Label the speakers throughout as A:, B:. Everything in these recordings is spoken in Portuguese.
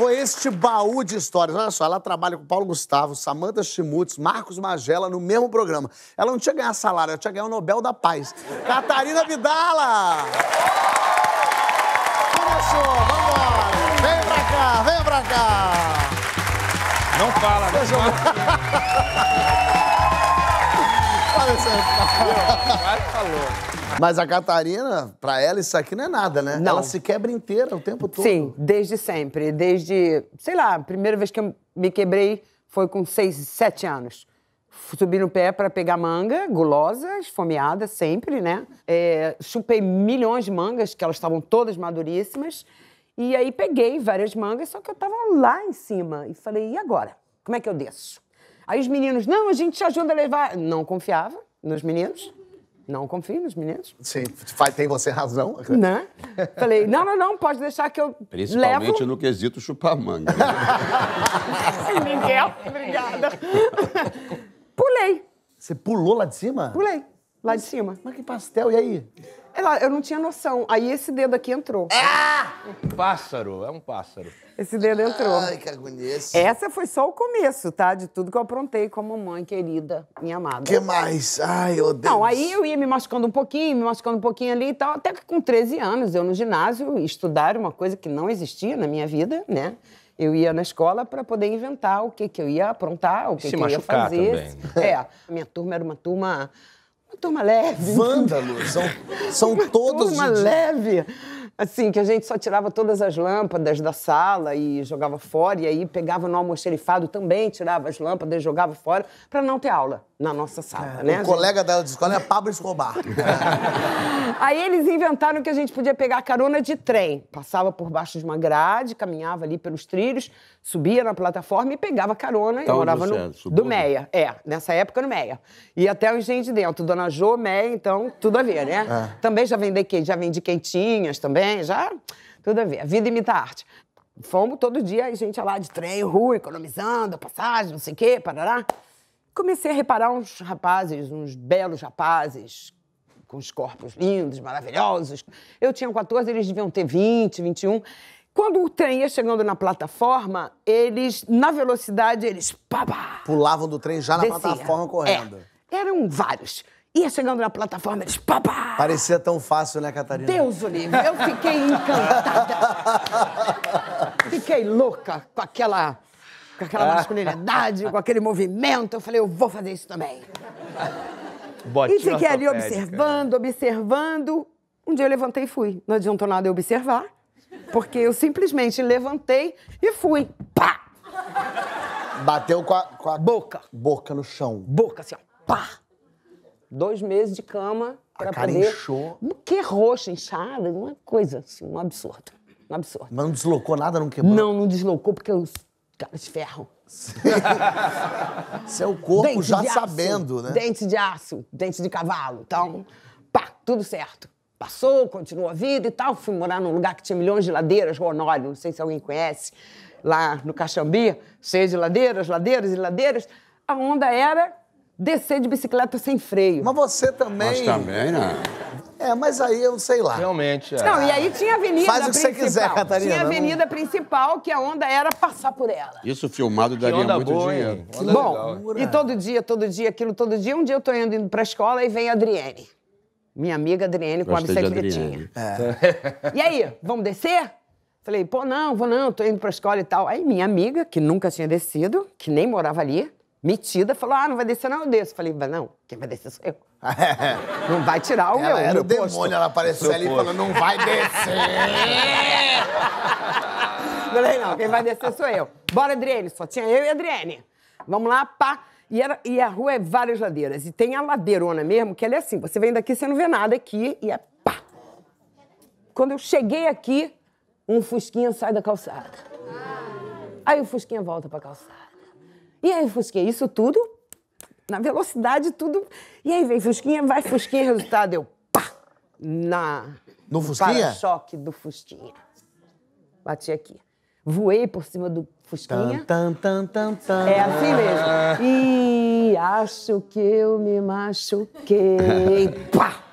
A: Foi este baú de histórias. Olha só, ela trabalha com Paulo Gustavo, Samantha Schmutz, Marcos Magela no mesmo programa. Ela não tinha ganhar salário, ela tinha ganhar o Nobel da Paz. Catarina Vidala! Começou, vambora! Vem pra cá, vem pra cá! Não fala, não né? fala. falou. Mas a Catarina, pra ela, isso aqui não é nada, né? Não. Ela se quebra inteira o tempo todo. Sim, desde sempre. Desde, sei lá, a primeira vez que eu me quebrei foi com seis, sete anos. Subi no pé para pegar manga, gulosa, esfomeada sempre, né? É, chupei milhões de mangas, que elas estavam todas maduríssimas. E aí peguei várias mangas, só que eu tava lá em cima. E falei, e agora? Como é que eu desço? Aí os meninos, não, a gente te ajuda a levar. Não confiava nos meninos. Não confio nos meninos. Sim, tem você razão. Né? Falei, não, não, não, pode deixar que eu Principalmente levo. no quesito chupar manga. Né? Miguel, obrigada. Pulei. Você pulou lá de cima? Pulei, lá de cima. Mas que pastel, e aí? Ela, eu não tinha noção. Aí esse dedo aqui entrou. É! Um pássaro, é um pássaro. Esse dedo entrou. Ai, que agonia. Essa foi só o começo, tá? De tudo que eu aprontei como mãe querida, minha amada. que mais? Ai, eu odeio. Não, aí eu ia me machucando um pouquinho, me machucando um pouquinho ali e tal. Até que com 13 anos, eu no ginásio, estudar uma coisa que não existia na minha vida, né? Eu ia na escola para poder inventar o que, que eu ia aprontar, o que, que eu ia fazer. Também. Né? É, minha turma era uma turma uma turma leve. Vândalos. São, são uma todos. Uma de... leve. Assim, que a gente só tirava todas as lâmpadas da sala e jogava fora, e aí pegava no almoxerifado também, tirava as lâmpadas e jogava fora, para não ter aula na nossa sala, é, né? O colega gente... dela de escola é Pablo Escobar. Aí eles inventaram que a gente podia pegar carona de trem. Passava por baixo de uma grade, caminhava ali pelos trilhos, subia na plataforma e pegava carona. Então, eu tá morava no, do Meia. É, nessa época no Meia. E até o engenho de dentro. Dona jo Meia, então, tudo a ver, né? É. Também já vendi, já vendi quentinhas também, já... Tudo a ver. A vida imita a arte. Fomos todo dia, a gente ia lá de trem, rua, economizando, passagem, não sei o quê, parará comecei a reparar uns rapazes, uns belos rapazes, com os corpos lindos, maravilhosos. Eu tinha 14, eles deviam ter 20, 21. Quando o trem ia chegando na plataforma, eles, na velocidade, eles pá, pá, pulavam do trem já na descia. plataforma correndo. É. Eram vários. Ia chegando na plataforma, eles pá, pá. Parecia tão fácil, né, Catarina? Deus o livre, eu fiquei encantada. fiquei louca com aquela com aquela ah. masculinidade, com aquele movimento. Eu falei, eu vou fazer isso também. Botinha e fiquei ali né? observando, observando. Um dia eu levantei e fui. Não adiantou nada eu observar, porque eu simplesmente levantei e fui. Pá! Bateu com a, com a boca. Boca no chão. Boca, assim, ó. Pá! Dois meses de cama pra a cara poder... inchou. Que roxa, inchada, uma coisa assim, um absurdo. Um absurdo. Mas não deslocou nada, não quebrou? Não, não deslocou, porque eu Cara de ferro. Seu corpo dente já sabendo, aço, né? Dente de aço, dente de cavalo. Então, pá, tudo certo. Passou, continuou a vida e tal. Fui morar num lugar que tinha milhões de ladeiras, Ronório, não sei se alguém conhece, lá no Caxambi, cheio de ladeiras, ladeiras e ladeiras. A onda era descer de bicicleta sem freio. Mas você também. Mas também, né? É, mas aí eu sei lá. Realmente. É. Não, e aí tinha avenida avenida Faz o que principal. você quiser, Catarina. Tinha avenida não... principal, que a onda era passar por ela. Isso filmado que daria muito boa, dinheiro. Bom, legal. e todo dia, todo dia, aquilo todo dia. Um dia eu tô indo, indo pra escola e vem a Adriene. Minha amiga Adriene com a bicicletinha. É. E aí, vamos descer? Falei, pô, não, vou não, tô indo pra escola e tal. Aí minha amiga, que nunca tinha descido, que nem morava ali, metida, falou: ah, não vai descer, não, eu desço. Falei, não, quem vai descer sou eu. não vai tirar o ela meu. Era o demônio, ela apareceu ali e falou: não vai descer! Falei, não, quem vai descer sou eu. Bora, Adriane, só tinha eu e a Adriane. Vamos lá, pá. E, era, e a rua é várias ladeiras. E tem a ladeirona mesmo, que ela é assim: você vem daqui, você não vê nada aqui, e é pá. Quando eu cheguei aqui, um fusquinha sai da calçada. Aí o fusquinha volta pra calçada. E aí, Fusquinha, isso tudo na velocidade, tudo. E aí vem Fusquinha, vai Fusquinha, resultado eu pá! Na. No Fusquinha? No choque do Fusquinha. Bati aqui. Voei por cima do Fusquinha. Tan, tan, tan, tan, É assim mesmo. E acho que eu me machuquei. Pá!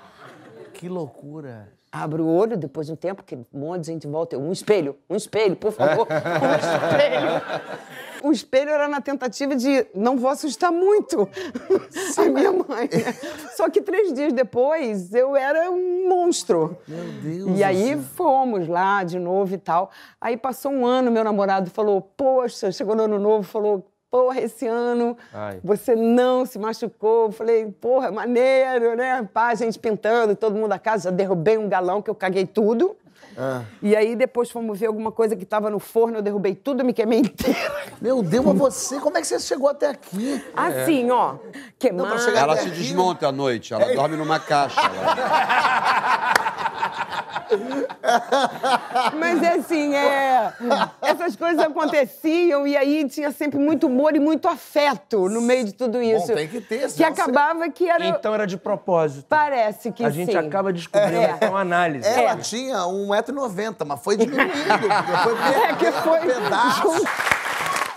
A: Que loucura. Abre o olho depois de um tempo, que um monte de gente volta. Eu, um espelho, um espelho, por favor. Um espelho. O espelho era na tentativa de não vou assustar muito a minha mãe. Só que três dias depois eu era um monstro. Meu Deus. E aí fomos lá de novo e tal. Aí passou um ano, meu namorado falou: Poxa, chegou no ano novo, falou: porra, esse ano Ai. você não se machucou. Falei, porra, maneiro, né? Pá, a gente pintando, todo mundo a casa, já derrubei um galão que eu caguei tudo. Ah. E aí depois fomos ver alguma coisa que tava no forno, eu derrubei tudo, me queimei inteiro. Meu Deus, mas você, como é que você chegou até aqui? Assim, é. ó, queimada. Ela se desmonta à noite, ela é. dorme numa caixa. Mas é assim, é, essas coisas aconteciam e aí tinha sempre muito humor e muito afeto no meio de tudo isso. Bom, tem que ter, Que acabava que era... Então era de propósito. Parece que sim. A gente sim. acaba descobrindo é. com análise. Ela é. tinha 1,90m, mas foi diminuindo. foi é que foi... Um pedaço.